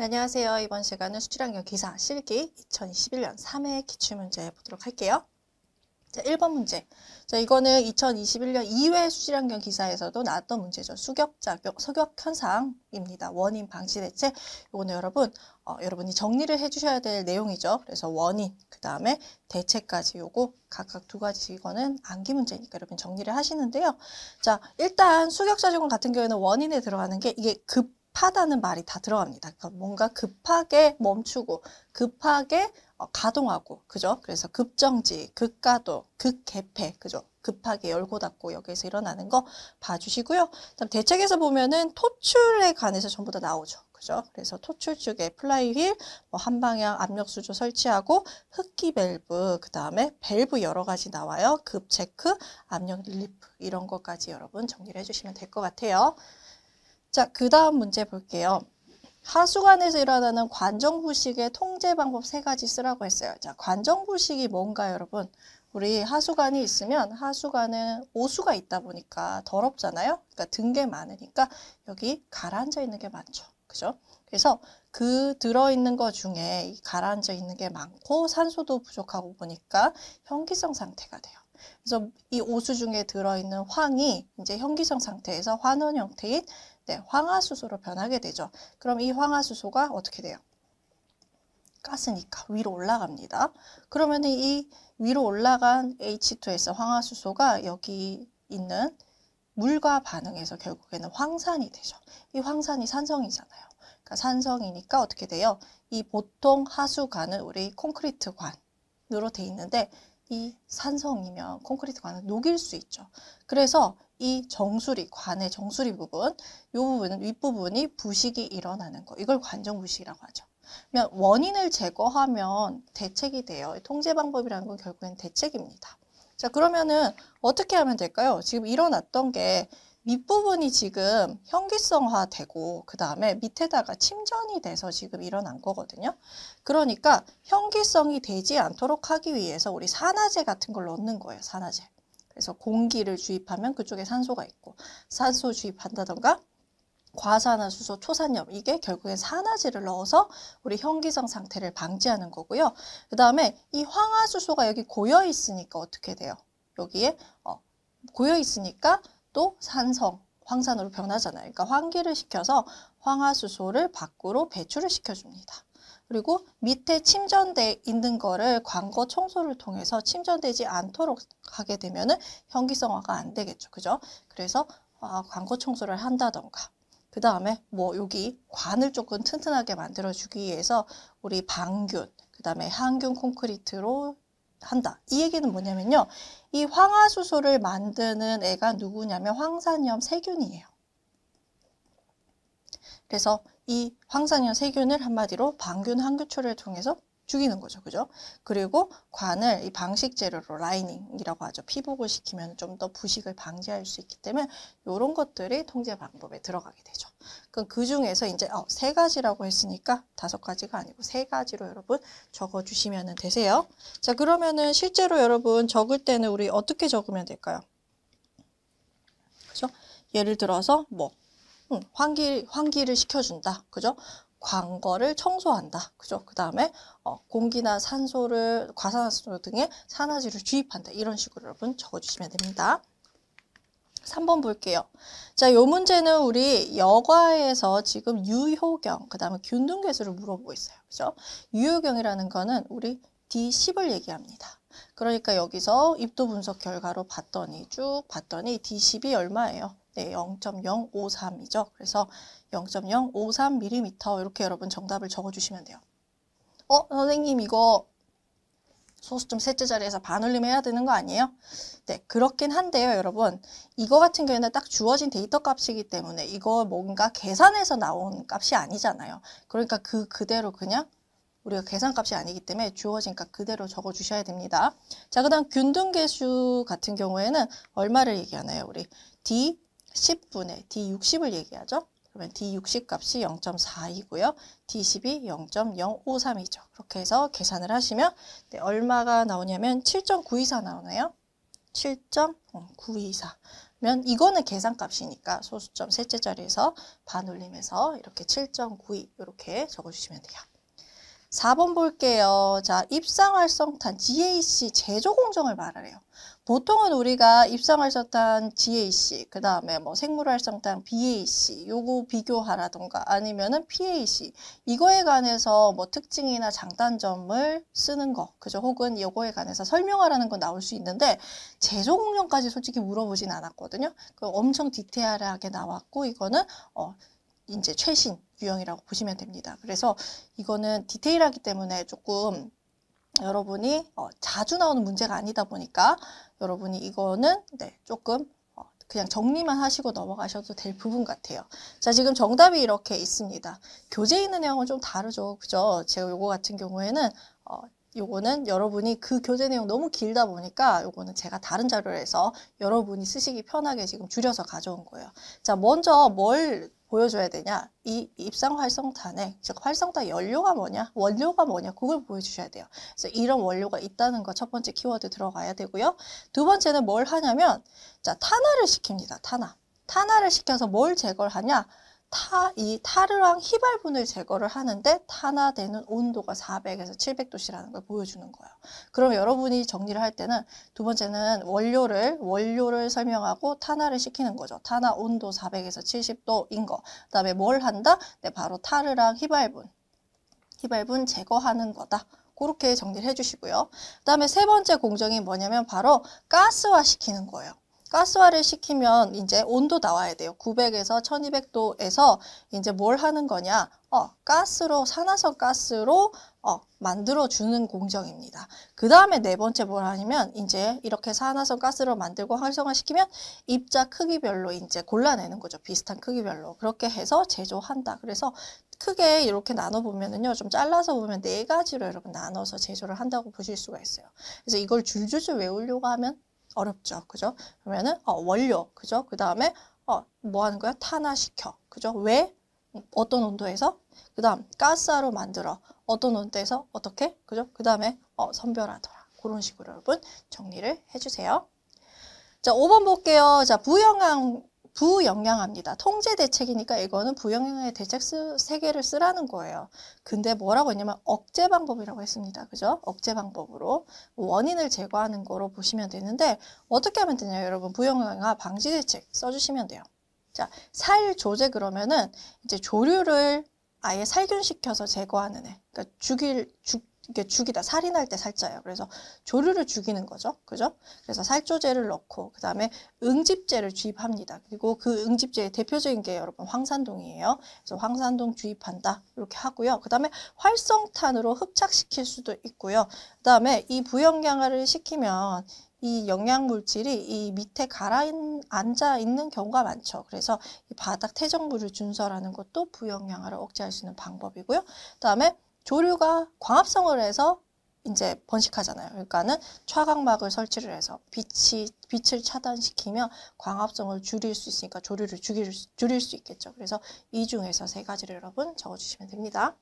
네, 안녕하세요. 이번 시간은 수출환경 기사 실기 2021년 3회 기출문제 보도록 할게요. 자, 1번 문제. 자, 이거는 2021년 2회 수질환경 기사에서도 나왔던 문제죠. 수격작용, 석역현상입니다. 원인 방지 대책. 이거는 여러분, 어, 여러분이 정리를 해주셔야 될 내용이죠. 그래서 원인, 그 다음에 대책까지 요거 각각 두 가지 이거는 암기 문제니까 여러분 정리를 하시는데요. 자, 일단 수격작용 같은 경우에는 원인에 들어가는 게 이게 급 급하다는 말이 다 들어갑니다. 그러니까 뭔가 급하게 멈추고 급하게 어, 가동하고 그죠? 그래서 급정지, 급가동, 급개폐 그죠? 급하게 열고 닫고 여기에서 일어나는 거 봐주시고요. 다음 대책에서 보면은 토출에 관해서 전부 다 나오죠. 그죠? 그래서 토출 쪽에 플라이휠, 뭐 한방향 압력 수조 설치하고 흡기 밸브, 그 다음에 밸브 여러 가지 나와요. 급 체크, 압력 릴리프 이런 것까지 여러분 정리를 해주시면 될 것 같아요. 자, 그 다음 문제 볼게요. 하수관에서 일어나는 관정부식의 통제 방법 세 가지 쓰라고 했어요. 자, 관정부식이 뭔가요, 여러분? 우리 하수관이 있으면 하수관은 오수가 있다 보니까 더럽잖아요. 그러니까 든 게 많으니까 여기 가라앉아 있는 게 많죠. 그죠? 그래서 그 들어있는 것 중에 가라앉아 있는 게 많고 산소도 부족하고 보니까 현기성 상태가 돼요. 그래서 이 오수 중에 들어있는 황이 이제 현기성 상태에서 환원 형태인 네, 황화수소로 변하게 되죠. 그럼 이 황화수소가 어떻게 돼요? 가스니까 위로 올라갑니다. 그러면 이 위로 올라간 H2S 황화수소가 여기 있는 물과 반응해서 결국에는 황산이 되죠. 이 황산이 산성이잖아요. 그러니까 산성이니까 어떻게 돼요? 이 보통 하수관은 우리 콘크리트 관으로 돼 있는데 이 산성이면 콘크리트 관은 녹일 수 있죠. 그래서 이 정수리, 관의 정수리 부분, 이 부분은 윗부분이 부식이 일어나는 거. 이걸 관정 부식이라고 하죠. 그러면 원인을 제거하면 대책이 돼요. 통제 방법이라는 건 결국엔 대책입니다. 자, 그러면은 어떻게 하면 될까요? 지금 일어났던 게윗부분이 지금 형기성화되고그 다음에 밑에다가 침전이 돼서 지금 일어난 거거든요. 그러니까 형기성이 되지 않도록 하기 위해서 우리 산화제 같은 걸 넣는 거예요. 산화제. 그래서 공기를 주입하면 그쪽에 산소가 있고 산소 주입한다던가 과산화수소, 초산염 이게 결국엔 산화질을 넣어서 우리 현기성 상태를 방지하는 거고요. 그 다음에 이 황화수소가 여기 고여 있으니까 어떻게 돼요? 여기에 어, 고여 있으니까 또 산성, 황산으로 변하잖아요. 그러니까 환기를 시켜서 황화수소를 밖으로 배출을 시켜줍니다. 그리고 밑에 침전돼 있는 거를 광거 청소를 통해서 침전되지 않도록 하게 되면은 현기성화가 안 되겠죠. 그죠? 그래서 아, 광고 청소를 한다던가 그 다음에 뭐 여기 관을 조금 튼튼하게 만들어주기 위해서 우리 방균 그 다음에 항균 콘크리트로 한다. 이 얘기는 뭐냐면요. 이 황화수소를 만드는 애가 누구냐면 황산염 세균이에요. 그래서 이 황산염 세균을 한마디로 방균 항균초를 통해서 죽이는 거죠. 그죠? 그리고 관을 이 방식 재료로 라이닝이라고 하죠. 피복을 시키면 좀 더 부식을 방지할 수 있기 때문에 이런 것들이 통제 방법에 들어가게 되죠. 그럼 그 중에서 이제 어, 세 가지라고 했으니까 다섯 가지가 아니고 세 가지로 여러분 적어 주시면 되세요. 자, 그러면은 실제로 여러분 적을 때는 우리 어떻게 적으면 될까요? 그죠? 예를 들어서 뭐 음, 환기 환기를 시켜준다. 그죠? 광거를 청소한다. 그죠? 그 다음에 어, 공기나 산소를 과산화수 등의 산화지를 주입한다. 이런 식으로 여러분 적어주시면 됩니다. 3번 볼게요. 자, 요 문제는 우리 여과에서 지금 유효경, 그 다음에 균등계수를 물어보고 있어요. 그죠? 유효경이라는 거는 우리 D10을 얘기합니다. 그러니까 여기서 입도 분석 결과로 봤더니 쭉 봤더니 D10이 얼마예요? 네, 0.053이죠. 그래서 0.053mm 이렇게 여러분 정답을 적어주시면 돼요. 어? 선생님 이거 소수점 셋째 자리에서 반올림 해야 되는 거 아니에요? 네, 그렇긴 한데요, 여러분. 이거 같은 경우에는 딱 주어진 데이터 값이기 때문에 이거 뭔가 계산해서 나온 값이 아니잖아요. 그러니까 그 그대로 그냥 우리가 계산값이 아니기 때문에 주어진 값 그대로 적어주셔야 됩니다. 자, 그 다음 균등계수 같은 경우에는 얼마를 얘기하나요? 우리 D, 10분의 D60을 얘기하죠. 그러면 D60 값이 0.4이고요. D10이 0.053이죠. 그렇게 해서 계산을 하시면 네, 얼마가 나오냐면 7.924 나오네요. 7.924면 이거는 계산값이니까 소수점 셋째 자리에서 반 올림해서 이렇게 7.92 이렇게 적어주시면 돼요. 4번 볼게요. 자, 입상활성탄 GAC 제조 공정을 말하래요. 보통은 우리가 입상활성탄 GAC, 그 다음에 뭐 생물활성탄 BAC, 요거 비교하라던가 아니면은 PAC, 이거에 관해서 뭐 특징이나 장단점을 쓰는 거, 그죠? 혹은 요거에 관해서 설명하라는 건 나올 수 있는데, 제조 공정까지 솔직히 물어보진 않았거든요. 그 엄청 디테일하게 나왔고, 이거는, 어, 이제 최신 유형이라고 보시면 됩니다. 그래서 이거는 디테일하기 때문에 조금 여러분이 어, 자주 나오는 문제가 아니다 보니까 여러분이 이거는 네, 조금 어, 그냥 정리만 하시고 넘어가셔도 될 부분 같아요. 자, 지금 정답이 이렇게 있습니다. 교재에 있는 내용은 좀 다르죠. 그죠? 제가 요거 같은 경우에는 어, 요거는 여러분이 그 교재 내용 너무 길다 보니까 요거는 제가 다른 자료에서 여러분이 쓰시기 편하게 지금 줄여서 가져온 거예요. 자, 먼저 뭘 보여줘야 되냐? 이 입상 활성 탄핵, 즉 활성탄 연료가 뭐냐? 원료가 뭐냐? 그걸 보여주셔야 돼요. 그래서 이런 원료가 있다는 거 첫 번째 키워드 들어가야 되고요. 두 번째는 뭘 하냐면 자 탄화를 시킵니다. 탄화. 탄화를 시켜서 뭘 제거하냐? 를 타, 이 타르랑 휘발분을 제거를 하는데 탄화되는 온도가 400에서 700도씨라는 걸 보여주는 거예요. 그럼 여러분이 정리를 할 때는 두 번째는 원료를, 원료를 설명하고 탄화를 시키는 거죠. 탄화 온도 400에서 70도인 거. 그 다음에 뭘 한다? 네, 바로 타르랑 휘발분휘발분 제거하는 거다. 그렇게 정리를 해주시고요. 그 다음에 세 번째 공정이 뭐냐면 바로 가스화 시키는 거예요. 가스화를 시키면 이제 온도 나와야 돼요. 900에서 1200도에서 이제 뭘 하는 거냐? 어, 가스로 산화석 가스로 어, 만들어 주는 공정입니다. 그 다음에 네 번째 뭘 하냐면 이제 이렇게 산화석 가스로 만들고 활성화시키면 입자 크기별로 이제 골라내는 거죠. 비슷한 크기별로 그렇게 해서 제조한다. 그래서 크게 이렇게 나눠보면은요 좀 잘라서 보면 네 가지로 여러분 나눠서 제조를 한다고 보실 수가 있어요. 그래서 이걸 줄줄줄 외우려고 하면 어렵죠. 그죠? 그러면은 어, 원료. 그죠? 그 다음에 어, 뭐 하는 거야? 탄화시켜. 그죠? 왜? 어떤 온도에서? 그 다음 가스로 만들어. 어떤 온도에서? 어떻게? 그죠? 그 다음에 어, 선별하더라. 그런 식으로 여러분 정리를 해주세요. 자, 5번 볼게요. 자, 부영항 부영양합니다. 통제 대책이니까 이거는 부영양의 대책 세 개를 쓰라는 거예요. 근데 뭐라고 했냐면 억제 방법이라고 했습니다. 그죠? 억제 방법으로 원인을 제거하는 거로 보시면 되는데 어떻게 하면 되냐 여러분 부영양화 방지 대책 써주시면 돼요. 자, 살 조제 그러면은 이제 조류를 아예 살균시켜서 제거하는 애. 그러니까 죽일 죽 이게 죽이다 살인할 때 살자예요. 그래서 조류를 죽이는 거죠. 그죠? 그래서 살조제를 넣고 그다음에 응집제를 주입합니다. 그리고 그 응집제의 대표적인 게 여러분 황산동이에요. 그래서 황산동 주입한다. 이렇게 하고요. 그다음에 활성탄으로 흡착시킬 수도 있고요. 그다음에 이 부영양화를 시키면 이 영양물질이 이 밑에 가라앉아 있는 경우가 많죠. 그래서 바닥 퇴정부를 준설하는 것도 부영양화를 억제할 수 있는 방법이고요. 그다음에 조류가 광합성을 해서 이제 번식하잖아요. 그러니까는 차광막을 설치를 해서 빛이 빛을 차단시키면 광합성을 줄일 수 있으니까 조류를 줄일 줄일 수 있겠죠. 그래서 이 중에서 세 가지를 여러분 적어주시면 됩니다.